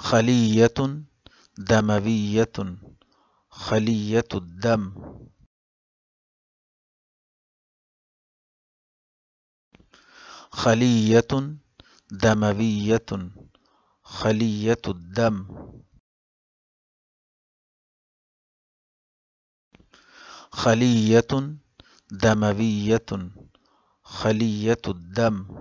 خلية دموية خلية الدم خلية دموية خلية الدم خلية دموية خلية الدم